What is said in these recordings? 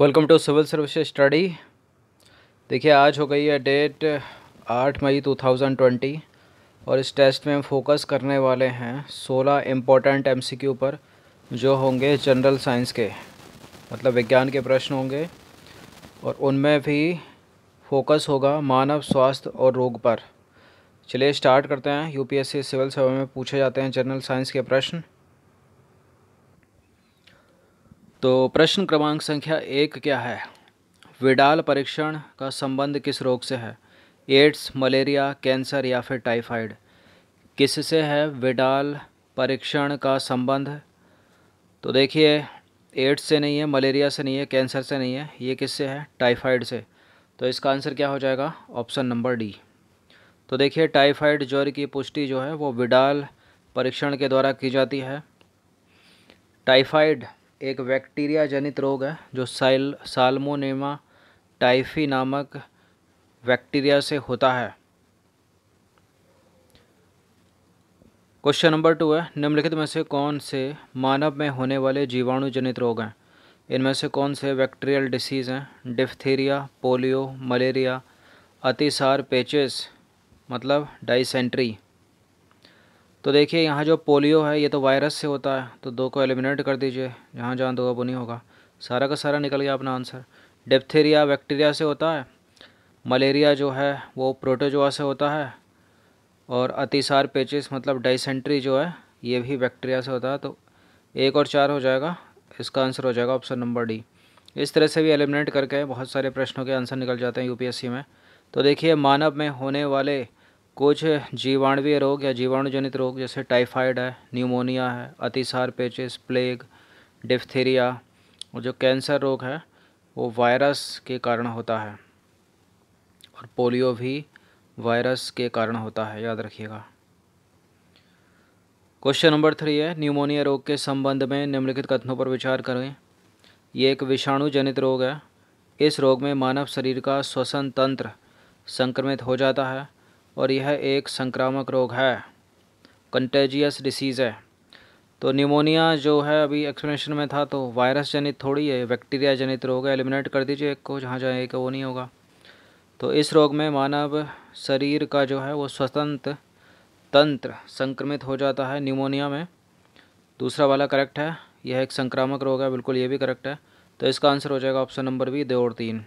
welcome to civil service study देखिए आज हो गई है डेट आठ मई 2020 और इस टेस्ट में हम फोकस करने वाले हैं सोलह इम्पोर्टेंट एमसीक्यू पर जो होंगे जनरल साइंस के मतलब विज्ञान के प्रश्न होंगे और उनमें भी फोकस होगा मानव स्वास्थ्य और रोग पर चलिए स्टार्ट करते हैं यूपीएससी सिविल सेवा में पूछे जाते हैं जनरल साइंस के प्रश्न तो प्रश्न क्रमांक संख्या एक क्या है विडाल परीक्षण का संबंध किस रोग से है एड्स मलेरिया कैंसर या फिर टाइफाइड किससे है विडाल परीक्षण का संबंध तो देखिए एड्स से नहीं है मलेरिया से नहीं है कैंसर से नहीं है ये किससे है टाइफाइड से तो इसका आंसर क्या हो जाएगा ऑप्शन नंबर डी तो देखिए टाइफाइड ज्वर की पुष्टि जो है वो विडाल परीक्षण के द्वारा की जाती है टाइफाइड एक बैक्टीरिया जनित रोग है जो साइल साल्मोनेमा टाइफी नामक बैक्टीरिया से होता है क्वेश्चन नंबर टू है निम्नलिखित में से कौन से मानव में होने वाले जीवाणु जनित रोग हैं इनमें से कौन से बैक्टीरियल डिसीज़ हैं डिफ्थीरिया पोलियो मलेरिया अतिसार पेचेस मतलब डाइसेंट्री तो देखिए यहाँ जो पोलियो है ये तो वायरस से होता है तो दो को एलिमिनेट कर दीजिए जहाँ जहाँ दो वो नहीं होगा सारा का सारा निकल गया अपना आंसर डिप्थेरिया बैक्टीरिया से होता है मलेरिया जो है वो प्रोटोजोआ से होता है और अतिसार पेचिस मतलब डाइसेंट्री जो है ये भी बैक्टीरिया से होता है तो एक और चार हो जाएगा इसका आंसर हो जाएगा ऑप्शन नंबर डी इस तरह से भी एलिमिनेट करके बहुत सारे प्रश्नों के आंसर निकल जाते हैं यूपीएससी में तो देखिए मानव में होने वाले कुछ जीवाणवीय रोग या जीवाणुजनित रोग जैसे टाइफाइड है न्यूमोनिया है अतिसार पेचिस प्लेग डिप्थीरिया और जो कैंसर रोग है वो वायरस के कारण होता है और पोलियो भी वायरस के कारण होता है याद रखिएगा क्वेश्चन नंबर थ्री है न्यूमोनिया रोग के संबंध में निम्नलिखित कथनों पर विचार करें ये एक विषाणु जनित रोग है इस रोग में मानव शरीर का श्वसन तंत्र संक्रमित हो जाता है और यह एक संक्रामक रोग है कंटेजियस डिसीज़ है तो निमोनिया जो है अभी एक्सप्लेनेशन में था तो वायरस जनित थोड़ी है बैक्टीरिया जनित रोग है एलिमिनेट कर दीजिए एक को जहाँ जाए एक वो नहीं होगा तो इस रोग में मानव शरीर का जो है वो स्वतंत्र तंत्र संक्रमित हो जाता है निमोनिया में दूसरा वाला करेक्ट है यह एक संक्रामक रोग है बिल्कुल ये भी करेक्ट है तो इसका आंसर हो जाएगा ऑप्शन नंबर बी दो और तीन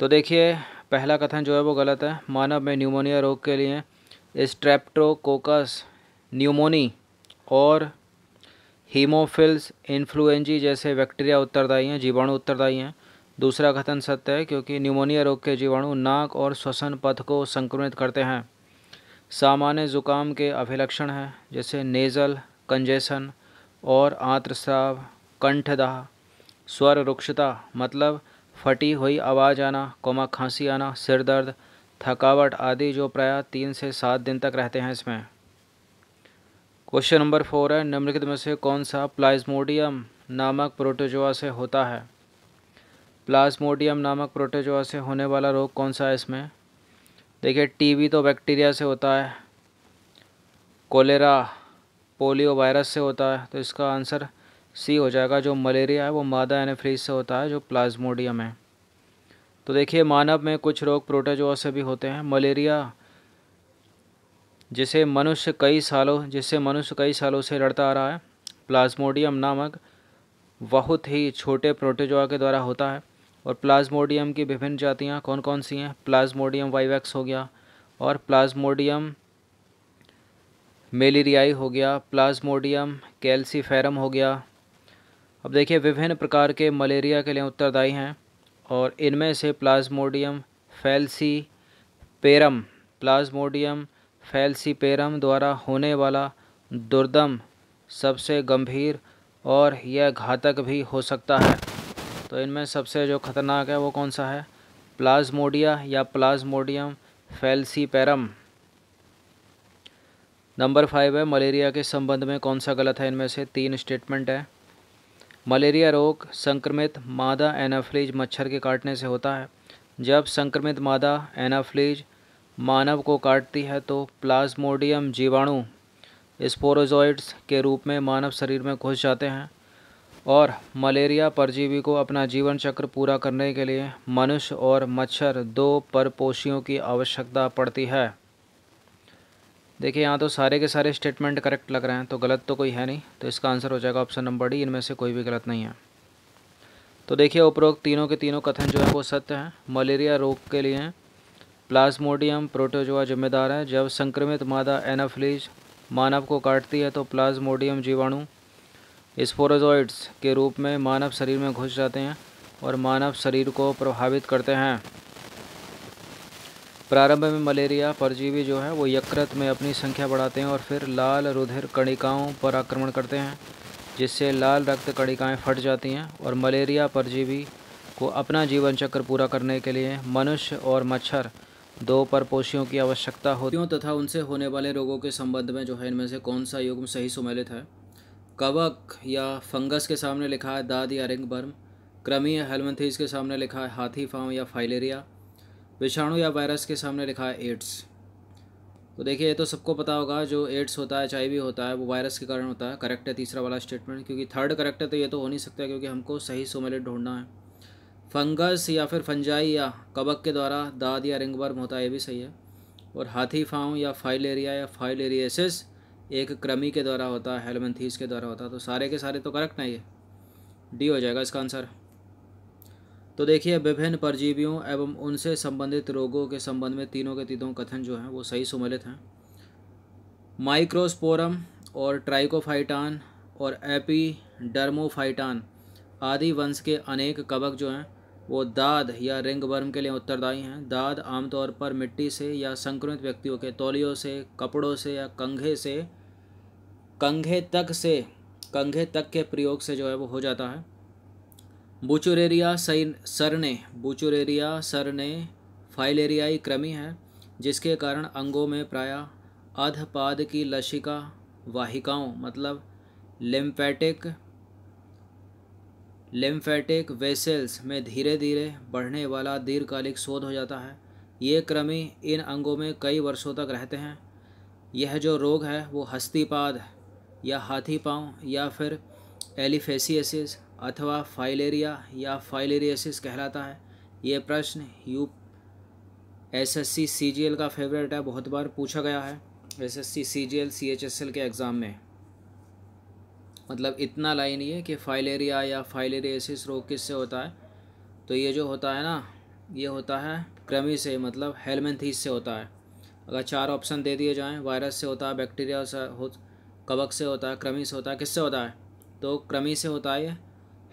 तो देखिए पहला कथन जो है वो गलत है मानव में न्यूमोनिया रोग के लिए स्ट्रेप्टोकोकस न्यूमोनी और हीमोफिल्स इन्फ्लुएंजी जैसे बैक्टीरिया उत्तरदायी हैं जीवाणु उत्तरदायी हैं दूसरा कथन सत्य है क्योंकि न्यूमोनिया रोग के जीवाणु नाक और श्वसन पथ को संक्रमित करते हैं सामान्य जुकाम के अभिलक्षण हैं जैसे नेज़ल कंजेशन और आंत्रस्राव कंठदाह स्वर रुक्षता मतलब फटी हुई आवाज़ आना कोमा खांसी आना सिर दर्द थकावट आदि जो प्रायः तीन से सात दिन तक रहते हैं इसमें क्वेश्चन नंबर फोर है निम्नलिखित में से कौन सा प्लाज्मोडियम नामक प्रोटोजोआ से होता है प्लाज्मोडियम नामक प्रोटोजोआ से होने वाला रोग कौन सा है इसमें देखिए टीबी तो बैक्टीरिया से होता है कोलेरा पोलियो वायरस से होता है तो इसका आंसर सी हो जाएगा जो मलेरिया है वो मादा फ्रीज से होता है जो प्लाज्मोडियम है तो देखिए मानव में कुछ रोग प्रोटोजोआ से भी होते हैं मलेरिया जिसे मनुष्य कई सालों जिससे मनुष्य कई सालों से लड़ता आ रहा है प्लाज्मोडियम नामक बहुत ही छोटे प्रोटोजोआ के द्वारा होता है और प्लाज्मोडियम की विभिन्न जातियाँ कौन कौन सी हैं प्लाज्मोडियम वाइवैक्स हो गया और प्लाज्मोडियम मेलेरियाई हो गया प्लाज्मोडियम कैल्सीफेरम हो गया अब देखिए विभिन्न प्रकार के मलेरिया के लिए उत्तरदायी हैं और इनमें से plasmodium falciparum plasmodium falciparum द्वारा होने वाला दुर्दम सबसे गंभीर और यह घातक भी हो सकता है तो इनमें सबसे जो खतरनाक है वो कौन सा है प्लाज्मोडिया या plasmodium falciparum number five है मलेरिया के संबंध में कौन सा गलत है इनमें से तीन स्टेटमेंट है मलेरिया रोग संक्रमित मादा एनाफ्लीज मच्छर के काटने से होता है जब संक्रमित मादा एनाफ्लीज मानव को काटती है तो प्लाज्मोडियम जीवाणु स्पोरोजॉइड्स के रूप में मानव शरीर में घुस जाते हैं और मलेरिया परजीवी को अपना जीवन चक्र पूरा करने के लिए मनुष्य और मच्छर दो परपोषियों की आवश्यकता पड़ती है देखिए यहाँ तो सारे के सारे स्टेटमेंट करेक्ट लग रहे हैं तो गलत तो कोई है नहीं तो इसका आंसर हो जाएगा ऑप्शन नंबर डी इनमें से कोई भी गलत नहीं है तो देखिए उपरोक्त तीनों के तीनों कथन जो है वो सत्य हैं मलेरिया रोग के लिए प्लाज्मोडियम प्रोटोजोआ जिम्मेदार है जब संक्रमित मादा एनाफ्लीज मानव को काटती है तो प्लाज्मोडियम जीवाणु स्पोरोजॉइड्स के रूप में मानव शरीर में घुस जाते हैं और मानव शरीर को प्रभावित करते हैं प्रारंभ में मलेरिया परजीवी जो है वो यकृत में अपनी संख्या बढ़ाते हैं और फिर लाल रुधिर कणिकाओं पर आक्रमण करते हैं जिससे लाल रक्त कणिकाएँ फट जाती हैं और मलेरिया परजीवी को अपना जीवन चक्र पूरा करने के लिए मनुष्य और मच्छर दो परपोषियों की आवश्यकता होती है तथा उनसे होने वाले रोगों के संबंध में जो है इनमें से कौन सा युग्म सही सुमेलित है कवक या फंगस के सामने लिखा है दाद या रिंग बर्म क्रमीय हेलमथीज के सामने लिखा है हाथी फाव या फाइलेरिया विषाणु या वायरस के सामने लिखा है एड्स तो देखिए ये तो सबको पता होगा जो एड्स होता है एच होता है वो वायरस के कारण होता है करेक्ट है तीसरा वाला स्टेटमेंट क्योंकि थर्ड करेक्ट है तो ये तो हो नहीं सकता क्योंकि हमको सही सोमेलेट ढूंढना है फंगस या फिर फंजाई या कबक के द्वारा दाद या रिंगवर्म होता है ये भी सही है और हाथी फाउं या फाइलेरिया या फाइलेरियसिस एक क्रमी के द्वारा होता है हेलमेंथीस के द्वारा होता है तो सारे के सारे तो करेक्ट नहीं है डी हो जाएगा इसका आंसर तो देखिए विभिन्न परजीवियों एवं उनसे संबंधित रोगों के संबंध में तीनों के तीनों कथन जो हैं वो सही सुमेलित हैं माइक्रोस्पोरम और ट्राइकोफाइटान और एपीडर्मोफाइटान आदि वंश के अनेक कवक जो हैं वो दाद या रिंग वर्म के लिए उत्तरदायी हैं दाद आमतौर पर मिट्टी से या संक्रमित व्यक्तियों के तौलियों से कपड़ों से या कंघे से कंघे तक से कंघे तक के प्रयोग से जो है वो हो जाता है ने सरने सर सरने फाइलेरियाई कृमि है जिसके कारण अंगों में प्रायः अधपाद की लशिका वाहिकाओं मतलब लिम्फेटिक लिम्फेटिक वेसेल्स में धीरे धीरे बढ़ने वाला दीर्घकालिक शोध हो जाता है ये कृमि इन अंगों में कई वर्षों तक रहते हैं यह जो रोग है वो हस्तीपाद या हाथी पाँव या फिर एलिफेसियसिस अथवा फाइलेरिया या फाइलेरियासिस कहलाता है ये प्रश्न U S S C C G L का फेवरेट है बहुत बार पूछा गया है S S C C G L C H S L के एग्ज़ाम में मतलब इतना लाइन ये कि फाइलेरिया या फाइलेरियासिस रोग किससे होता है तो ये जो होता है ना ये होता है क्रमी से मतलब हेलमेंथीस से होता है अगर चार ऑप्शन दे दिए जाएँ वायरस से होता है बैक्टीरिया से हो कवक से होता है क्रमी से होता है किससे होता है तो क्रमी से होता है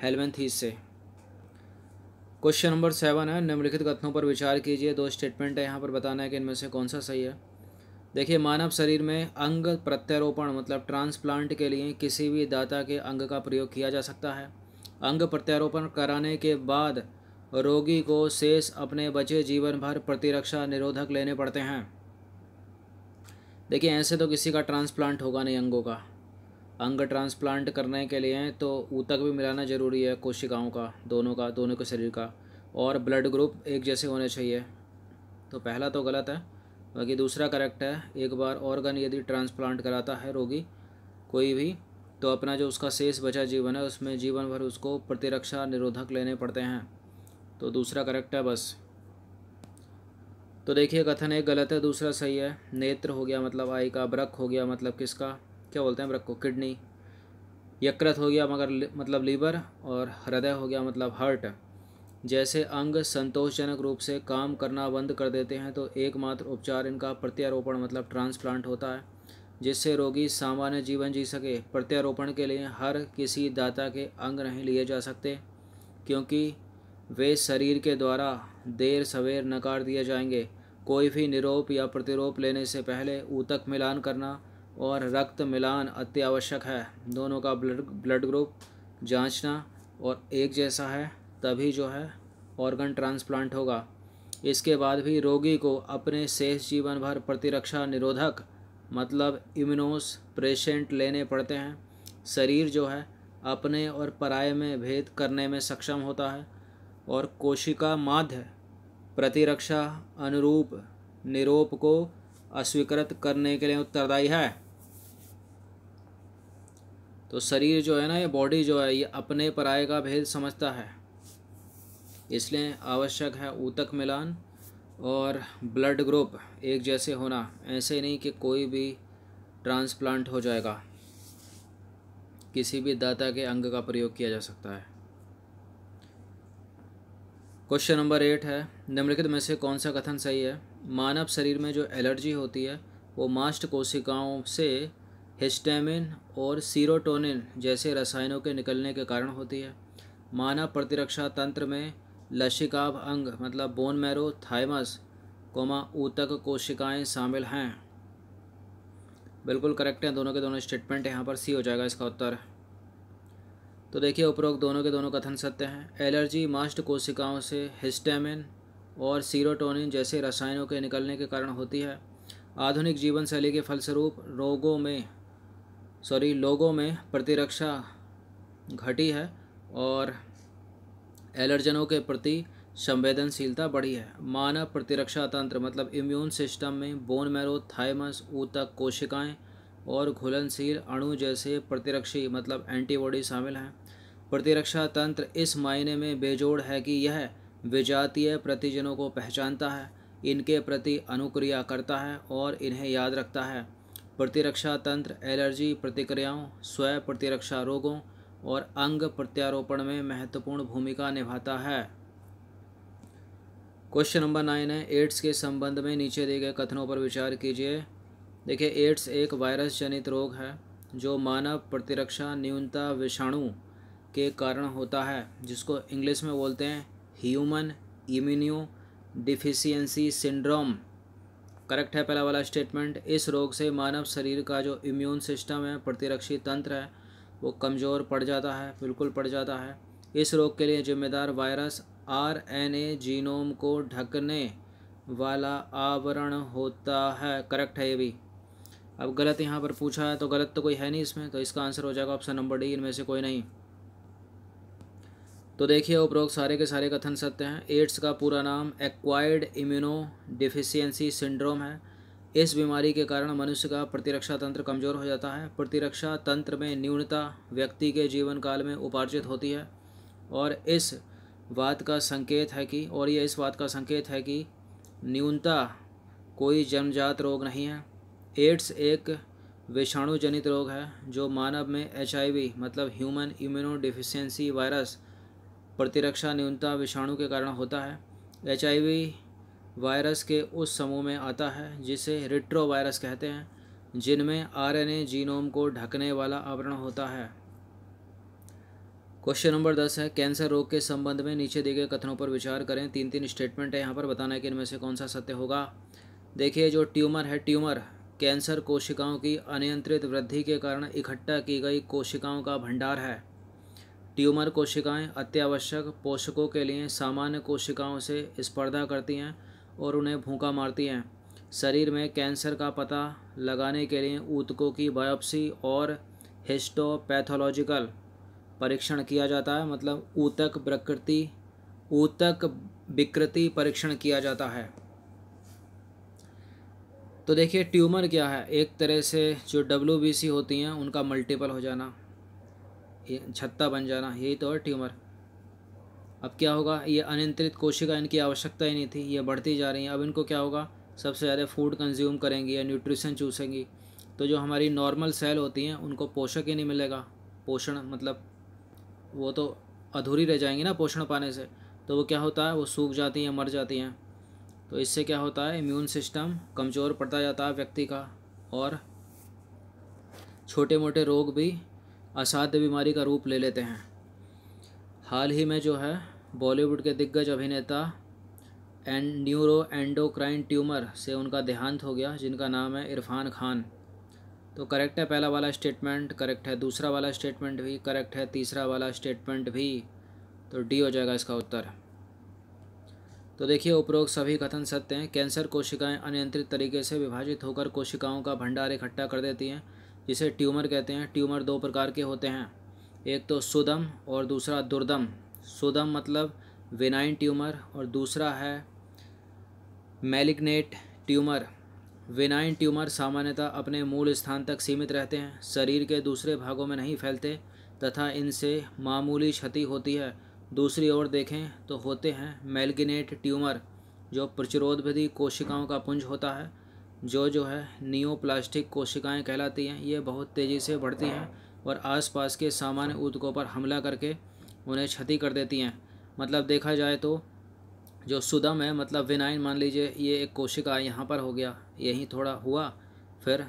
हेलमेंथीस से क्वेश्चन नंबर सेवन है निम्नलिखित कथनों पर विचार कीजिए दो स्टेटमेंट है यहाँ पर बताना है कि इनमें से कौन सा सही है देखिए मानव शरीर में अंग प्रत्यारोपण मतलब ट्रांसप्लांट के लिए किसी भी दाता के अंग का प्रयोग किया जा सकता है अंग प्रत्यारोपण कराने के बाद रोगी को शेष अपने बचे जीवन भर प्रतिरक्षा निरोधक लेने पड़ते हैं देखिए ऐसे तो किसी का ट्रांसप्लांट होगा नहीं अंगों का अंग ट्रांसप्लांट करने के लिए तो ऊतक भी मिलाना ज़रूरी है कोशिकाओं का दोनों का दोनों के शरीर का और ब्लड ग्रुप एक जैसे होने चाहिए तो पहला तो गलत है बाकी दूसरा करेक्ट है एक बार ऑर्गन यदि ट्रांसप्लांट कराता है रोगी कोई भी तो अपना जो उसका शेष बचा जीवन है उसमें जीवन भर उसको प्रतिरक्षा निरोधक लेने पड़ते हैं तो दूसरा करेक्ट है बस तो देखिए कथन एक गलत है दूसरा सही है नेत्र हो गया मतलब आई का ब्रक हो गया मतलब किसका क्या बोलते हैं को किडनी यकृत हो गया मगर मतलब लीवर और हृदय हो गया मतलब हार्ट जैसे अंग संतोषजनक रूप से काम करना बंद कर देते हैं तो एकमात्र उपचार इनका प्रत्यारोपण मतलब ट्रांसप्लांट होता है जिससे रोगी सामान्य जीवन जी सके प्रत्यारोपण के लिए हर किसी दाता के अंग नहीं लिए जा सकते क्योंकि वे शरीर के द्वारा देर सवेर नकार दिए जाएंगे कोई भी निरोप या प्रतिरोप लेने से पहले ऊतक मिलान करना और रक्त मिलान अत्यावश्यक है दोनों का ब्लड ब्लड ग्रुप जांचना और एक जैसा है तभी जो है ऑर्गन ट्रांसप्लांट होगा इसके बाद भी रोगी को अपने शेष जीवन भर प्रतिरक्षा निरोधक मतलब इम्यूनोस प्रेशेंट लेने पड़ते हैं शरीर जो है अपने और पराये में भेद करने में सक्षम होता है और कोशिका माध्य प्रतिरक्षा अनुरूप निरोप को अस्वीकृत करने के लिए उत्तरदायी है तो शरीर जो है ना ये बॉडी जो है ये अपने पराये का भेद समझता है इसलिए आवश्यक है ऊतक मिलान और ब्लड ग्रुप एक जैसे होना ऐसे नहीं कि कोई भी ट्रांसप्लांट हो जाएगा किसी भी दाता के अंग का प्रयोग किया जा सकता है क्वेश्चन नंबर एट है निम्नलिखित में से कौन सा कथन सही है मानव शरीर में जो एलर्जी होती है वो मास्ट कोशिकाओं से हिस्टेमिन और सीरोटोनिन जैसे रसायनों के निकलने के कारण होती है मानव प्रतिरक्षा तंत्र में लशिकाभ अंग मतलब बोन मैरो थाइमस कोमा ऊतक कोशिकाएं शामिल हैं बिल्कुल करेक्ट हैं दोनों के दोनों स्टेटमेंट यहाँ पर सी हो जाएगा इसका उत्तर तो देखिए उपरोक्त दोनों के दोनों कथन सत्य हैं एलर्जी मास्ट कोशिकाओं से हिस्टेमिन और सीरोटोनिन जैसे रसायनों के निकलने के कारण होती है आधुनिक जीवन शैली के फलस्वरूप रोगों में सॉरी लोगों में प्रतिरक्षा घटी है और एलर्जनों के प्रति संवेदनशीलता बढ़ी है मानव प्रतिरक्षा तंत्र मतलब इम्यून सिस्टम में बोन मैरो थाइमस ऊतक कोशिकाएं और घुलनशील अणु जैसे प्रतिरक्षी मतलब एंटीबॉडी शामिल हैं प्रतिरक्षा तंत्र इस मायने में बेजोड़ है कि यह विजातीय प्रतिजनों को पहचानता है इनके प्रति अनुक्रिया करता है और इन्हें याद रखता है प्रतिरक्षा तंत्र एलर्जी प्रतिक्रियाओं स्व प्रतिरक्षा रोगों और अंग प्रत्यारोपण में महत्वपूर्ण भूमिका निभाता है क्वेश्चन नंबर नाइन है एड्स के संबंध में नीचे दिए गए कथनों पर विचार कीजिए देखिए एड्स एक वायरस जनित रोग है जो मानव प्रतिरक्षा न्यूनता विषाणु के कारण होता है जिसको इंग्लिश में बोलते हैं human immunodeficiency syndrome correct है पहला वाला स्टेटमेंट इस रोग से मानव शरीर का जो इम्यून सिस्टम है प्रतिरक्षी तंत्र है वो कमज़ोर पड़ जाता है बिल्कुल पड़ जाता है इस रोग के लिए जिम्मेदार वायरस आरएनए जीनोम को ढकने वाला आवरण होता है करेक्ट है ये भी अब गलत यहाँ पर पूछा है तो गलत तो कोई है नहीं इसमें तो इसका आंसर हो जाएगा ऑप्शन नंबर डी इनमें से कोई नहीं तो देखिए उपरोक्त सारे के सारे कथन सत्य हैं एड्स का पूरा नाम एक्वायर्ड इम्यूनो डिफिशियंसी सिंड्रोम है इस बीमारी के कारण मनुष्य का प्रतिरक्षा तंत्र कमज़ोर हो जाता है प्रतिरक्षा तंत्र में न्यूनता व्यक्ति के जीवन काल में उपार्जित होती है और इस बात का संकेत है कि और यह इस बात का संकेत है कि न्यूनता कोई जन्मजात रोग नहीं है एड्स एक विषाणु जनित रोग है जो मानव में एच मतलब ह्यूमन इम्यूनो डिफिशेंसी वायरस प्रतिरक्षा न्यूनता विषाणु के कारण होता है एच वायरस के उस समूह में आता है जिसे रिट्रोवायरस कहते हैं जिनमें आरएनए जीनोम को ढकने वाला आवरण होता है क्वेश्चन नंबर दस है कैंसर रोग के संबंध में नीचे दिए गए कथनों पर विचार करें तीन तीन स्टेटमेंट है यहाँ पर बताना है कि इनमें से कौन सा सत्य होगा देखिए जो ट्यूमर है ट्यूमर कैंसर कोशिकाओं की अनियंत्रित वृद्धि के कारण इकट्ठा की गई कोशिकाओं का भंडार है ट्यूमर कोशिकाएं अत्यावश्यक पोषकों के लिए सामान्य कोशिकाओं से स्पर्धा करती हैं और उन्हें भूखा मारती हैं शरीर में कैंसर का पता लगाने के लिए ऊतकों की बायोप्सी और हिस्टोपैथोलॉजिकल परीक्षण किया जाता है मतलब ऊतक प्रकृति ऊतक विकृति परीक्षण किया जाता है तो देखिए ट्यूमर क्या है एक तरह से जो डब्ल्यू होती हैं उनका मल्टीपल हो जाना छत्ता बन जाना यही तो है ट्यूमर अब क्या होगा ये अनियंत्रित कोशिका इनकी आवश्यकता ही नहीं थी ये बढ़ती जा रही हैं अब इनको क्या होगा सबसे ज़्यादा फूड कंज्यूम करेंगी या न्यूट्रिशन चूसेंगी तो जो हमारी नॉर्मल सेल होती हैं उनको पोषक ही नहीं मिलेगा पोषण मतलब वो तो अधूरी रह जाएंगी ना पोषण पाने से तो वो क्या होता है वो सूख जाती हैं मर जाती हैं तो इससे क्या होता है इम्यून सिस्टम कमज़ोर पड़ता जाता है व्यक्ति का और छोटे मोटे रोग भी असाध्य बीमारी का रूप ले लेते हैं हाल ही में जो है बॉलीवुड के दिग्गज अभिनेता एंड न्यूरो एंडोक्राइन ट्यूमर से उनका देहांत हो गया जिनका नाम है इरफान खान तो करेक्ट है पहला वाला स्टेटमेंट करेक्ट है दूसरा वाला स्टेटमेंट भी करेक्ट है तीसरा वाला स्टेटमेंट भी तो डी हो जाएगा इसका उत्तर तो देखिए उपरोक्त सभी कथन सत्य हैं कैंसर कोशिकाएं अनियंत्रित तरीके से विभाजित होकर कोशिकाओं का भंडार इकट्ठा कर देती हैं जिसे ट्यूमर कहते हैं ट्यूमर दो प्रकार के होते हैं एक तो सुदम और दूसरा दुर्दम सुदम मतलब विनाइन ट्यूमर और दूसरा है मेलिग्नेट ट्यूमर विनाइन ट्यूमर सामान्यतः अपने मूल स्थान तक सीमित रहते हैं शरीर के दूसरे भागों में नहीं फैलते तथा इनसे मामूली क्षति होती है दूसरी ओर देखें तो होते हैं मेलगिनेट ट्यूमर जो प्रतिरोधभिधि कोशिकाओं का पुंज होता है जो जो है नियोप्लास्टिक कोशिकाएं कहलाती हैं ये बहुत तेज़ी से बढ़ती हैं और आसपास के सामान्य ऊतकों पर हमला करके उन्हें क्षति कर देती हैं मतलब देखा जाए तो जो सुदम है मतलब विनाइन मान लीजिए ये एक कोशिका यहाँ पर हो गया यहीं थोड़ा हुआ फिर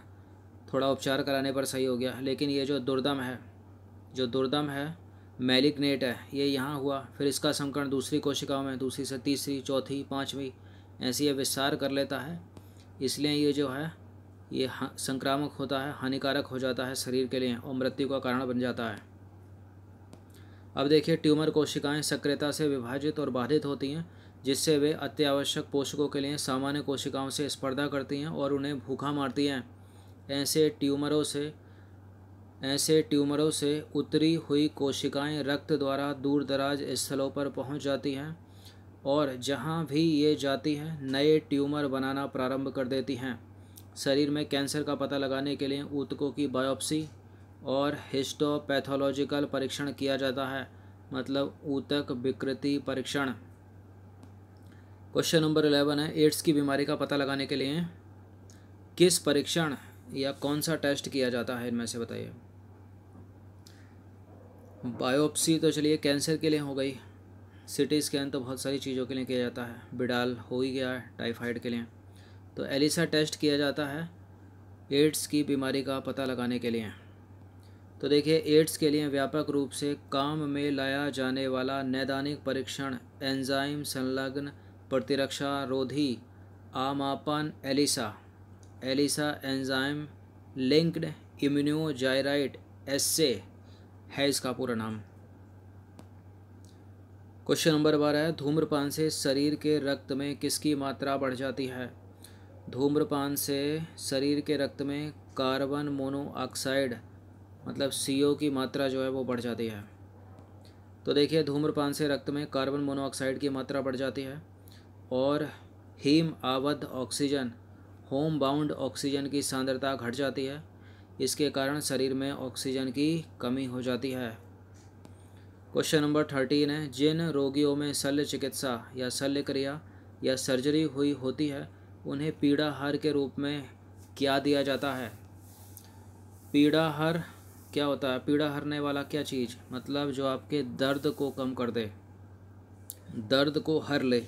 थोड़ा उपचार कराने पर सही हो गया लेकिन ये जो दुर्दम है जो दुर्दम है मेलिग्नेट है ये यहाँ हुआ फिर इसका संकरण दूसरी कोशिकाओं में दूसरी से तीसरी चौथी पाँचवीं ऐसी ये विस्तार कर लेता है इसलिए ये जो है ये संक्रामक होता है हानिकारक हो जाता है शरीर के लिए और मृत्यु का कारण बन जाता है अब देखिए ट्यूमर कोशिकाएं सक्रियता से विभाजित और बाधित होती हैं जिससे वे अत्यावश्यक पोषकों के लिए सामान्य कोशिकाओं से स्पर्धा करती हैं और उन्हें भूखा मारती हैं ऐसे ट्यूमरों से ऐसे ट्यूमरों से उतरी हुई कोशिकाएं रक्त द्वारा दूर दराज स्थलों पर पहुंच जाती हैं और जहाँ भी ये जाती हैं नए ट्यूमर बनाना प्रारंभ कर देती हैं शरीर में कैंसर का पता लगाने के लिए ऊतकों की बायोप्सी और हिस्टोपैथोलॉजिकल परीक्षण किया जाता है मतलब ऊतक विकृति परीक्षण क्वेश्चन नंबर इलेवन है एड्स की बीमारी का पता लगाने के लिए किस परीक्षण या कौन सा टेस्ट किया जाता है इनमें से बताइए बायोप्सी तो चलिए कैंसर के लिए हो गई सिटी स्कैन तो बहुत सारी चीज़ों के लिए किया जाता है बिडाल हो ही गया है टाइफाइड के लिए तो एलिसा टेस्ट किया जाता है एड्स की बीमारी का पता लगाने के लिए तो देखिए एड्स के लिए व्यापक रूप से काम में लाया जाने वाला नैदानिक परीक्षण एंजाइम संलग्न प्रतिरक्षा रोधी आमापन ELISA ELISA enzyme linked immunosorbent assay है इसका पूरा नाम क्वेश्चन नंबर बारह है धूम्रपान से शरीर के रक्त में किसकी मात्रा बढ़ जाती है धूम्रपान से शरीर के रक्त में कार्बन मोनोऑक्साइड मतलब सी की मात्रा जो है वो बढ़ जाती है तो देखिए धूम्रपान से रक्त में कार्बन मोनोऑक्साइड की मात्रा बढ़ जाती है और हीम आबद्ध ऑक्सीजन होम बाउंड ऑक्सीजन की सांद्रता घट जाती है इसके कारण शरीर में ऑक्सीजन की कमी हो जाती है क्वेश्चन नंबर थर्टीन है जिन रोगियों में शल्य चिकित्सा या शल्य क्रिया या सर्जरी हुई होती है उन्हें पीड़ाहार के रूप में क्या दिया जाता है पीड़ाहार क्या होता है पीड़ा हरने वाला क्या चीज़ मतलब जो आपके दर्द को कम कर दे दर्द को हर ले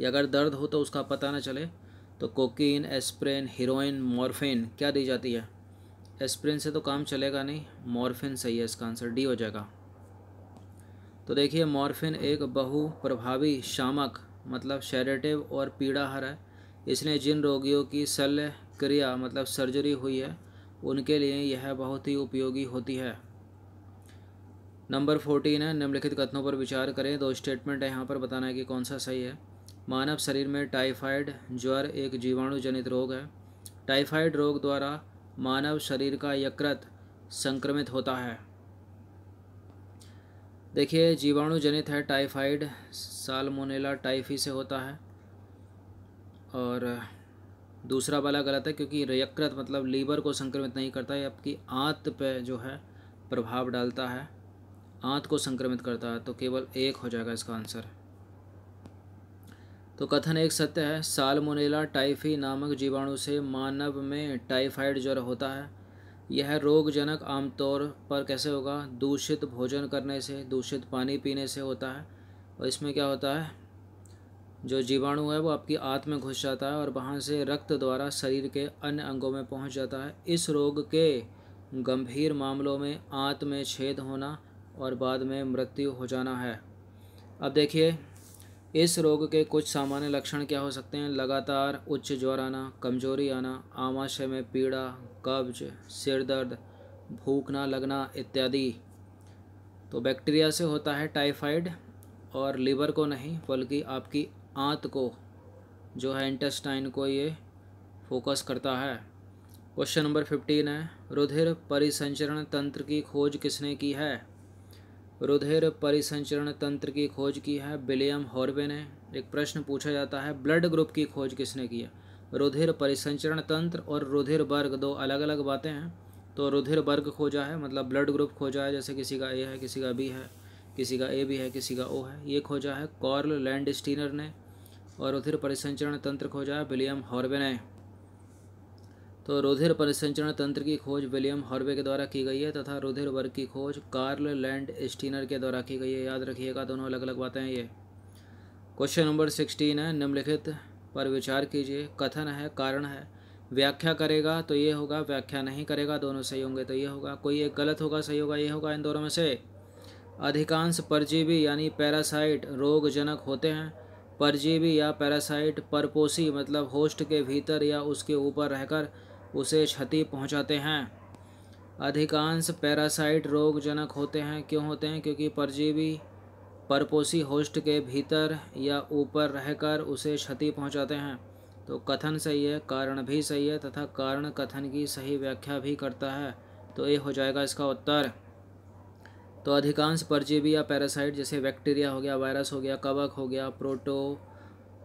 या अगर दर्द हो तो उसका पता ना चले तो कोकीन एस्प्रेन हीरोइन मॉर्फिन क्या दी जाती है एस्प्रेन से तो काम चलेगा नहीं मॉर्फिन सही है इसका आंसर डी हो जाएगा तो देखिए मॉर्फिन एक बहु प्रभावी शामक मतलब शेरेटिव और पीड़ाहर है इसने जिन रोगियों की शल्य क्रिया मतलब सर्जरी हुई है उनके लिए यह बहुत ही उपयोगी होती है नंबर फोर्टीन है निम्नलिखित कथनों पर विचार करें दो स्टेटमेंट है यहाँ पर बताना है कि कौन सा सही है मानव शरीर में टाइफाइड ज्वर एक जीवाणु जनित रोग है टाइफाइड रोग द्वारा मानव शरीर का यकृत संक्रमित होता है देखिए जीवाणु जनित है टाइफाइड सालमोनेला टाइफी से होता है और दूसरा वाला गलत है क्योंकि यकृत मतलब लीवर को संक्रमित नहीं करता है आपकी आंत पे जो है प्रभाव डालता है आंत को संक्रमित करता है तो केवल एक हो जाएगा इसका आंसर तो कथन एक सत्य है सालमोनेला टाइफी नामक जीवाणु से मानव में टाइफाइड ज्वर होता है यह रोगजनक आमतौर पर कैसे होगा दूषित भोजन करने से दूषित पानी पीने से होता है और इसमें क्या होता है जो जीवाणु है वो आपकी आँत में घुस जाता है और वहाँ से रक्त द्वारा शरीर के अन्य अंगों में पहुँच जाता है इस रोग के गंभीर मामलों में आंत में छेद होना और बाद में मृत्यु हो जाना है अब देखिए इस रोग के कुछ सामान्य लक्षण क्या हो सकते हैं लगातार उच्च ज्वर आना कमजोरी आना आमाशय में पीड़ा कब्ज सिर दर्द भूख ना लगना इत्यादि तो बैक्टीरिया से होता है टाइफाइड और लीवर को नहीं बल्कि आपकी आंत को जो है इंटेस्टाइन को ये फोकस करता है क्वेश्चन नंबर फिफ्टीन है रुधिर परिसंचरण तंत्र की खोज किसने की है रुधिर परिसंचरण तंत्र की खोज की है विलियम हॉर्वे ने एक प्रश्न पूछा जाता है ब्लड ग्रुप की खोज किसने की है रुधिर परिसंचरण तंत्र और रुधिर वर्ग दो अलग अलग बातें हैं तो रुधिर वर्ग खोजा है मतलब ब्लड ग्रुप खोजा है जैसे किसी का ए है किसी का बी है किसी का ए भी है किसी का ओ है ये खोजा है कॉर्ल लैंड ने और रुधिर परिसंचरण तंत्र खोजा है विलियम हॉर्वे ने तो रुधिर परिसंचरण तंत्र की खोज विलियम हॉर्वे के द्वारा की गई है तथा रुधिर वर्ग की खोज कार्ल लैंड स्टीनर के द्वारा की गई है याद रखिएगा दोनों अलग अलग बातें हैं ये क्वेश्चन नंबर सिक्सटीन है निम्नलिखित पर विचार कीजिए कथन है कारण है व्याख्या करेगा तो ये होगा व्याख्या नहीं करेगा दोनों सही होंगे तो ये होगा कोई एक गलत होगा सही होगा ये होगा इन दोनों में से अधिकांश परजीवी यानी पैरासाइट रोगजनक होते हैं परजीवी या पैरासाइट परपोसी मतलब होस्ट के भीतर या उसके ऊपर रहकर उसे क्षति पहुंचाते हैं अधिकांश पैरासाइट रोगजनक होते हैं क्यों होते हैं क्योंकि परजीवी परपोषी होस्ट के भीतर या ऊपर रहकर उसे क्षति पहुंचाते हैं तो कथन सही है कारण भी सही है तथा कारण कथन की सही व्याख्या भी करता है तो ये हो जाएगा इसका उत्तर तो अधिकांश परजीवी या पैरासाइट जैसे बैक्टीरिया हो गया वायरस हो गया कवक हो गया प्रोटो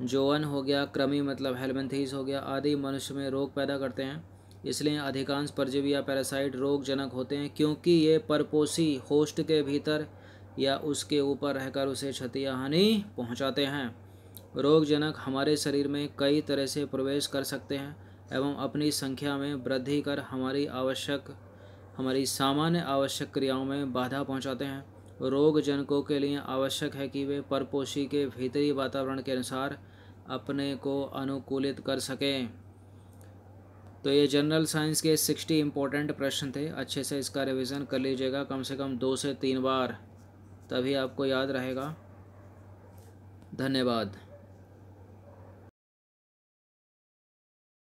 जोवन हो गया क्रमी मतलब हेलमेंथीज हो गया आदि मनुष्य में रोग पैदा करते हैं इसलिए अधिकांश परजीवी या पैरासाइट रोगजनक होते हैं क्योंकि ये परपोषी होस्ट के भीतर या उसके ऊपर रहकर उसे क्षति या हानि पहुँचाते हैं रोगजनक हमारे शरीर में कई तरह से प्रवेश कर सकते हैं एवं अपनी संख्या में वृद्धि कर हमारी आवश्यक हमारी सामान्य आवश्यक क्रियाओं में बाधा पहुंचाते हैं रोगजनकों के लिए आवश्यक है कि वे परपोशी के भीतरी वातावरण के अनुसार अपने को अनुकूलित कर सकें तो ये जनरल साइंस के सिक्सटी इंपॉर्टेंट प्रश्न थे अच्छे से इसका रिविज़न कर लीजिएगा कम से कम दो से तीन बार तभी आपको याद रहेगा धन्यवाद